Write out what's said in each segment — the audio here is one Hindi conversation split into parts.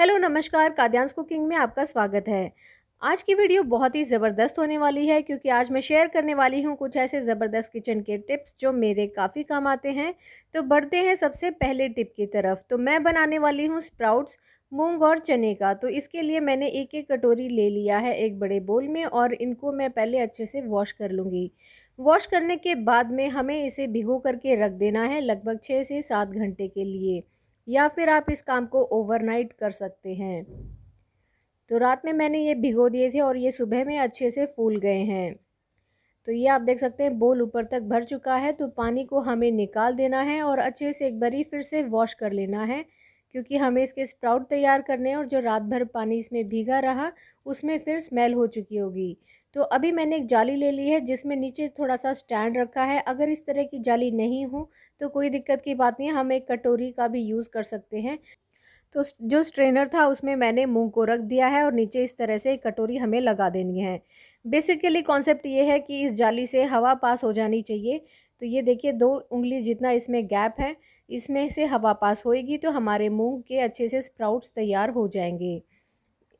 हेलो नमस्कार काद्यांश कुकिंग में आपका स्वागत है आज की वीडियो बहुत ही ज़बरदस्त होने वाली है क्योंकि आज मैं शेयर करने वाली हूँ कुछ ऐसे ज़बरदस्त किचन के टिप्स जो मेरे काफ़ी काम आते हैं तो बढ़ते हैं सबसे पहले टिप की तरफ तो मैं बनाने वाली हूँ स्प्राउट्स मूंग और चने का तो इसके लिए मैंने एक एक कटोरी ले लिया है एक बड़े बोल में और इनको मैं पहले अच्छे से वॉश कर लूँगी वॉश करने के बाद में हमें इसे भिगो करके रख देना है लगभग छः से सात घंटे के लिए या फिर आप इस काम को ओवरनाइट कर सकते हैं तो रात में मैंने ये भिगो दिए थे और ये सुबह में अच्छे से फूल गए हैं तो ये आप देख सकते हैं बोल ऊपर तक भर चुका है तो पानी को हमें निकाल देना है और अच्छे से एक बारी फिर से वॉश कर लेना है क्योंकि हमें इसके स्प्राउट तैयार करने हैं और जो रात भर पानी इसमें भीगा रहा उसमें फिर स्मेल हो चुकी होगी तो अभी मैंने एक जाली ले ली है जिसमें नीचे थोड़ा सा स्टैंड रखा है अगर इस तरह की जाली नहीं हो तो कोई दिक्कत की बात नहीं हम एक कटोरी का भी यूज़ कर सकते हैं तो जो स्ट्रेनर था उसमें मैंने मुँह को रख दिया है और नीचे इस तरह से कटोरी हमें लगा देनी है बेसिकली कॉन्सेप्ट ये है कि इस जाली से हवा पास हो जानी चाहिए तो ये देखिए दो उंगली जितना इसमें गैप है इसमें से हवा पास होएगी तो हमारे मूंग के अच्छे से स्प्राउट्स तैयार हो जाएंगे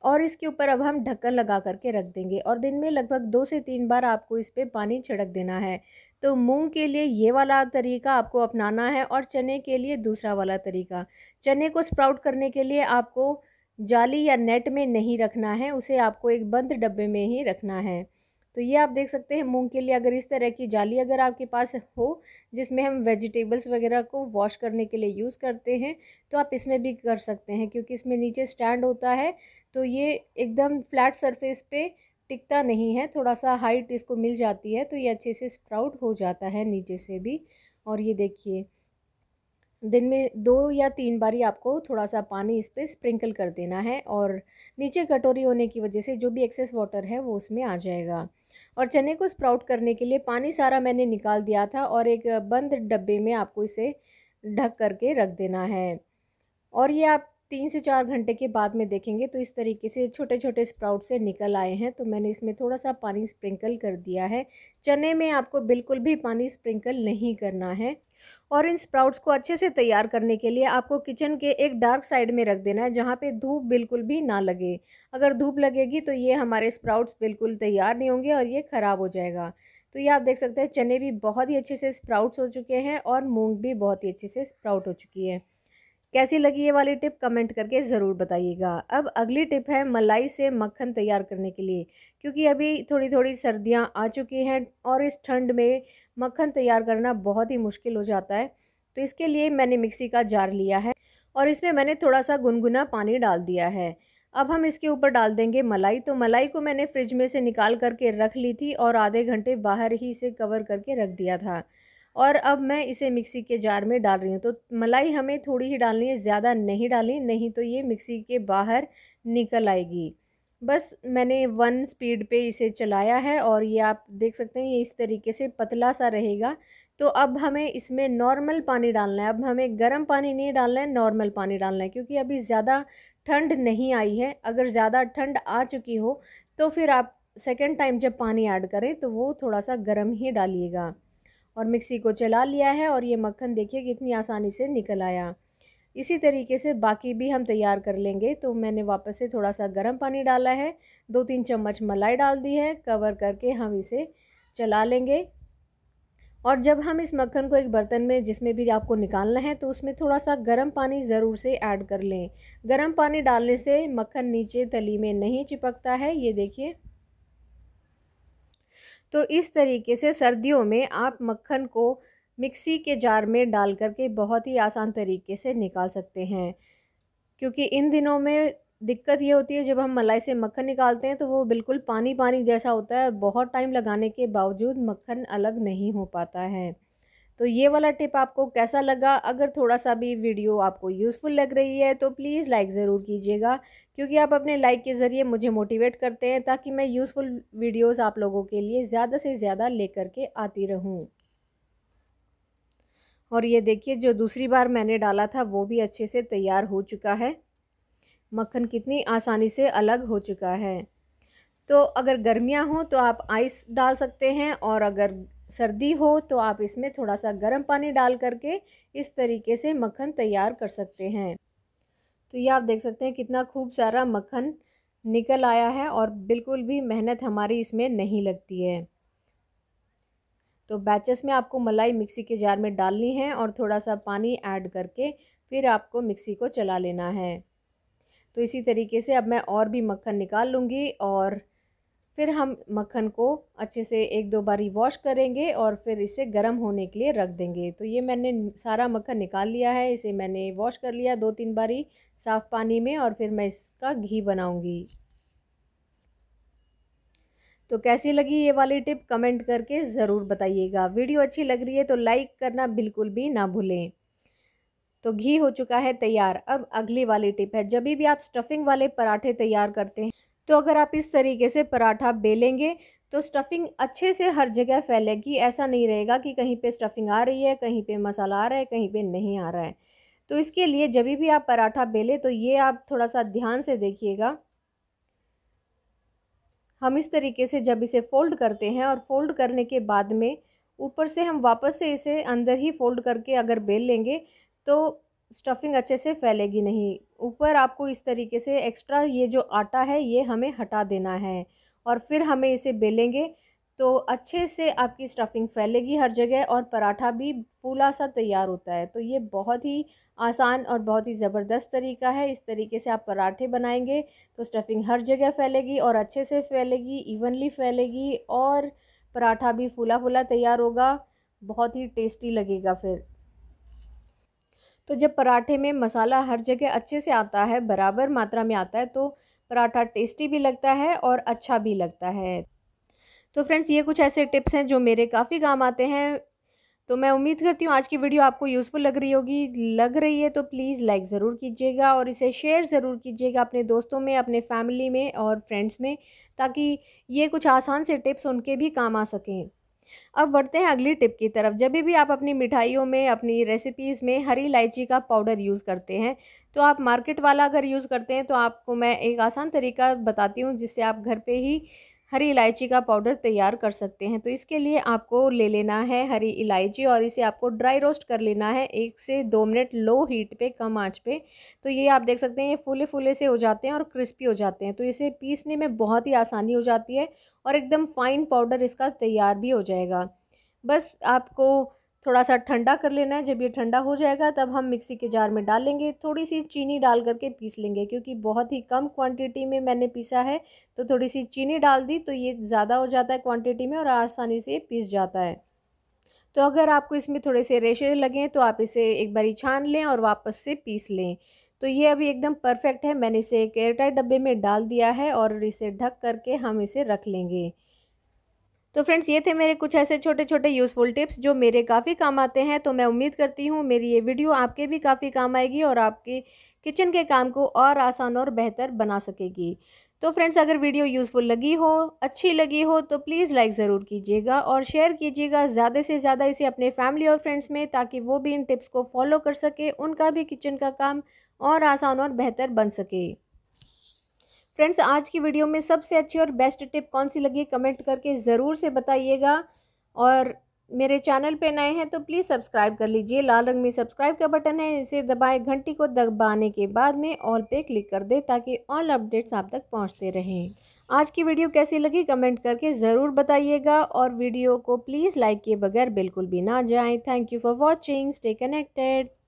और इसके ऊपर अब हम ढक्कन लगा करके रख देंगे और दिन में लगभग दो से तीन बार आपको इस पर पानी छिड़क देना है तो मूंग के लिए ये वाला तरीका आपको अपनाना है और चने के लिए दूसरा वाला तरीका चने को स्प्राउट करने के लिए आपको जाली या नेट में नहीं रखना है उसे आपको एक बंद डब्बे में ही रखना है तो ये आप देख सकते हैं मूंग के लिए अगर इस तरह की जाली अगर आपके पास हो जिसमें हम वेजिटेबल्स वगैरह को वॉश करने के लिए यूज़ करते हैं तो आप इसमें भी कर सकते हैं क्योंकि इसमें नीचे स्टैंड होता है तो ये एकदम फ्लैट सरफेस पे टिकता नहीं है थोड़ा सा हाइट इसको मिल जाती है तो ये अच्छे से स्प्राउट हो जाता है नीचे से भी और ये देखिए दिन में दो या तीन बारी आपको थोड़ा सा पानी इस पर स्प्रिंकल कर देना है और नीचे कटोरी होने की वजह से जो भी एक्सेस वाटर है वो उसमें आ जाएगा और चने को स्प्राउट करने के लिए पानी सारा मैंने निकाल दिया था और एक बंद डब्बे में आपको इसे ढक करके रख देना है और ये आप तीन से चार घंटे के बाद में देखेंगे तो इस तरीके से छोटे छोटे स्प्राउट से निकल आए हैं तो मैंने इसमें थोड़ा सा पानी स्प्रिंकल कर दिया है चने में आपको बिल्कुल भी पानी स्प्रिंकल नहीं करना है और इन स्प्राउट्स को अच्छे से तैयार करने के लिए आपको किचन के एक डार्क साइड में रख देना है जहाँ पे धूप बिल्कुल भी ना लगे अगर धूप लगेगी तो ये हमारे स्प्राउट्स बिल्कुल तैयार नहीं होंगे और ये ख़राब हो जाएगा तो ये आप देख सकते हैं चने भी बहुत ही अच्छे से स्प्राउट्स हो चुके हैं और मूंग भी बहुत ही अच्छे से स्प्राउट हो चुकी है कैसी लगी ये वाली टिप कमेंट करके ज़रूर बताइएगा अब अगली टिप है मलाई से मक्खन तैयार करने के लिए क्योंकि अभी थोड़ी थोड़ी सर्दियां आ चुकी हैं और इस ठंड में मक्खन तैयार करना बहुत ही मुश्किल हो जाता है तो इसके लिए मैंने मिक्सी का जार लिया है और इसमें मैंने थोड़ा सा गुनगुना पानी डाल दिया है अब हम इसके ऊपर डाल देंगे मलाई तो मलाई को मैंने फ्रिज में से निकाल करके रख ली थी और आधे घंटे बाहर ही इसे कवर करके रख दिया था और अब मैं इसे मिक्सी के जार में डाल रही हूँ तो मलाई हमें थोड़ी ही डालनी है ज़्यादा नहीं डालनी नहीं तो ये मिक्सी के बाहर निकल आएगी बस मैंने वन स्पीड पे इसे चलाया है और ये आप देख सकते हैं ये इस तरीके से पतला सा रहेगा तो अब हमें इसमें नॉर्मल पानी डालना है अब हमें गर्म पानी नहीं डालना है नॉर्मल पानी डालना है क्योंकि अभी ज़्यादा ठंड नहीं आई है अगर ज़्यादा ठंड आ चुकी हो तो फिर आप सेकेंड टाइम जब पानी ऐड करें तो वो थोड़ा सा गर्म ही डालिएगा और मिक्सी को चला लिया है और ये मक्खन देखिए कितनी आसानी से निकल आया इसी तरीके से बाकी भी हम तैयार कर लेंगे तो मैंने वापस से थोड़ा सा गर्म पानी डाला है दो तीन चम्मच मलाई डाल दी है कवर करके हम इसे चला लेंगे और जब हम इस मक्खन को एक बर्तन में जिसमें भी आपको निकालना है तो उसमें थोड़ा सा गर्म पानी ज़रूर से ऐड कर लें गर्म पानी डालने से मक्खन नीचे तली में नहीं चिपकता है ये देखिए तो इस तरीके से सर्दियों में आप मक्खन को मिक्सी के जार में डाल करके बहुत ही आसान तरीके से निकाल सकते हैं क्योंकि इन दिनों में दिक्कत ये होती है जब हम मलाई से मक्खन निकालते हैं तो वो बिल्कुल पानी पानी जैसा होता है बहुत टाइम लगाने के बावजूद मक्खन अलग नहीं हो पाता है तो ये वाला टिप आपको कैसा लगा अगर थोड़ा सा भी वीडियो आपको यूज़फुल लग रही है तो प्लीज़ लाइक ज़रूर कीजिएगा क्योंकि आप अपने लाइक के ज़रिए मुझे मोटिवेट करते हैं ताकि मैं यूज़फुल वीडियोज़ आप लोगों के लिए ज़्यादा से ज़्यादा ले के आती रहूँ और ये देखिए जो दूसरी बार मैंने डाला था वो भी अच्छे से तैयार हो चुका है मक्खन कितनी आसानी से अलग हो चुका है तो अगर गर्मियाँ हों तो आप आइस डाल सकते हैं और अगर सर्दी हो तो आप इसमें थोड़ा सा गर्म पानी डाल करके इस तरीके से मक्खन तैयार कर सकते हैं तो ये आप देख सकते हैं कितना खूब सारा मक्खन निकल आया है और बिल्कुल भी मेहनत हमारी इसमें नहीं लगती है तो बैचेस में आपको मलाई मिक्सी के जार में डालनी है और थोड़ा सा पानी ऐड करके फिर आपको मिक्सी को चला लेना है तो इसी तरीके से अब मैं और भी मक्खन निकाल लूँगी और फिर हम मक्खन को अच्छे से एक दो बारी वॉश करेंगे और फिर इसे गर्म होने के लिए रख देंगे तो ये मैंने सारा मक्खन निकाल लिया है इसे मैंने वॉश कर लिया दो तीन बारी साफ़ पानी में और फिर मैं इसका घी बनाऊंगी तो कैसी लगी ये वाली टिप कमेंट करके ज़रूर बताइएगा वीडियो अच्छी लग रही है तो लाइक करना बिल्कुल भी ना भूलें तो घी हो चुका है तैयार अब अगली वाली टिप है जब भी आप स्टफिंग वाले पराठे तैयार करते हैं तो अगर आप इस तरीके से पराठा बेलेंगे तो स्टफ़िंग अच्छे से हर जगह फैलेगी ऐसा नहीं रहेगा कि कहीं पे स्टफ़िंग आ रही है कहीं पे मसाला आ रहा है कहीं पे नहीं आ रहा है तो इसके लिए जब भी आप पराठा बेलें तो ये आप थोड़ा सा ध्यान से देखिएगा हम इस तरीके से जब इसे फ़ोल्ड करते हैं और फ़ोल्ड करने के बाद में ऊपर से हम वापस से इसे अंदर ही फ़ोल्ड करके अगर बेल लेंगे तो स्टफिंग अच्छे से फैलेगी नहीं ऊपर आपको इस तरीके से एक्स्ट्रा ये जो आटा है ये हमें हटा देना है और फिर हमें इसे बेलेंगे तो अच्छे से आपकी स्टफिंग फैलेगी हर जगह और पराठा भी फूला सा तैयार होता है तो ये बहुत ही आसान और बहुत ही ज़बरदस्त तरीका है इस तरीके से आप पराठे बनाएंगे तो स्टफिंग हर जगह फैलेगी और अच्छे से फैलेगी इवनली फैलेगी और पराठा भी फूला फूला तैयार होगा बहुत ही टेस्टी लगेगा फिर तो जब पराठे में मसाला हर जगह अच्छे से आता है बराबर मात्रा में आता है तो पराठा टेस्टी भी लगता है और अच्छा भी लगता है तो फ्रेंड्स ये कुछ ऐसे टिप्स हैं जो मेरे काफ़ी काम आते हैं तो मैं उम्मीद करती हूँ आज की वीडियो आपको यूज़फुल लग रही होगी लग रही है तो प्लीज़ लाइक ज़रूर कीजिएगा और इसे शेयर ज़रूर कीजिएगा अपने दोस्तों में अपने फैमिली में और फ्रेंड्स में ताकि ये कुछ आसान से टिप्स उनके भी काम आ सकें अब बढ़ते हैं अगली टिप की तरफ जब भी आप अपनी मिठाइयों में अपनी रेसिपीज़ में हरी इलायची का पाउडर यूज़ करते हैं तो आप मार्केट वाला अगर यूज़ करते हैं तो आपको मैं एक आसान तरीका बताती हूँ जिससे आप घर पर ही हरी इलायची का पाउडर तैयार कर सकते हैं तो इसके लिए आपको ले लेना है हरी इलायची और इसे आपको ड्राई रोस्ट कर लेना है एक से दो मिनट लो हीट पे कम आंच पे तो ये आप देख सकते हैं ये फूले फूले से हो जाते हैं और क्रिस्पी हो जाते हैं तो इसे पीसने में बहुत ही आसानी हो जाती है और एकदम फ़ाइन पाउडर इसका तैयार भी हो जाएगा बस आपको थोड़ा सा ठंडा कर लेना है जब ये ठंडा हो जाएगा तब हम मिक्सी के जार में डाल लेंगे थोड़ी सी चीनी डाल करके पीस लेंगे क्योंकि बहुत ही कम क्वांटिटी में मैंने पीसा है तो थोड़ी सी चीनी डाल दी तो ये ज़्यादा हो जाता है क्वांटिटी में और आसानी से पीस जाता है तो अगर आपको इसमें थोड़े से रेशे लगें तो आप इसे एक बारी छान लें और वापस से पीस लें तो ये अभी एकदम परफेक्ट है मैंने इसे एक एयरटाइट डब्बे में डाल दिया है और इसे ढक करके हम इसे रख लेंगे तो फ्रेंड्स ये थे मेरे कुछ ऐसे छोटे छोटे यूज़फुल टिप्स जो मेरे काफ़ी काम आते हैं तो मैं उम्मीद करती हूँ मेरी ये वीडियो आपके भी काफ़ी काम आएगी और आपके किचन के काम को और आसान और बेहतर बना सकेगी तो फ्रेंड्स अगर वीडियो यूज़फुल लगी हो अच्छी लगी हो तो प्लीज़ लाइक ज़रूर कीजिएगा और शेयर कीजिएगा ज़्यादा से ज़्यादा इसे अपने फैमिली और फ्रेंड्स में ताकि वो भी इन टिप्स को फॉलो कर सके उनका भी किचन का काम और आसान और बेहतर बन सके फ्रेंड्स आज की वीडियो में सबसे अच्छी और बेस्ट टिप कौन सी लगी कमेंट करके ज़रूर से बताइएगा और मेरे चैनल पे नए हैं तो प्लीज़ सब्सक्राइब कर लीजिए लाल रंग में सब्सक्राइब का बटन है इसे दबाए घंटी को दबाने के बाद में ऑल पे क्लिक कर दे ताकि ऑल अपडेट्स आप तक पहुंचते रहें आज की वीडियो कैसी लगी कमेंट करके ज़रूर बताइएगा और वीडियो को प्लीज़ लाइक किए बगैर बिल्कुल भी ना जाएँ thank you for watching stay connected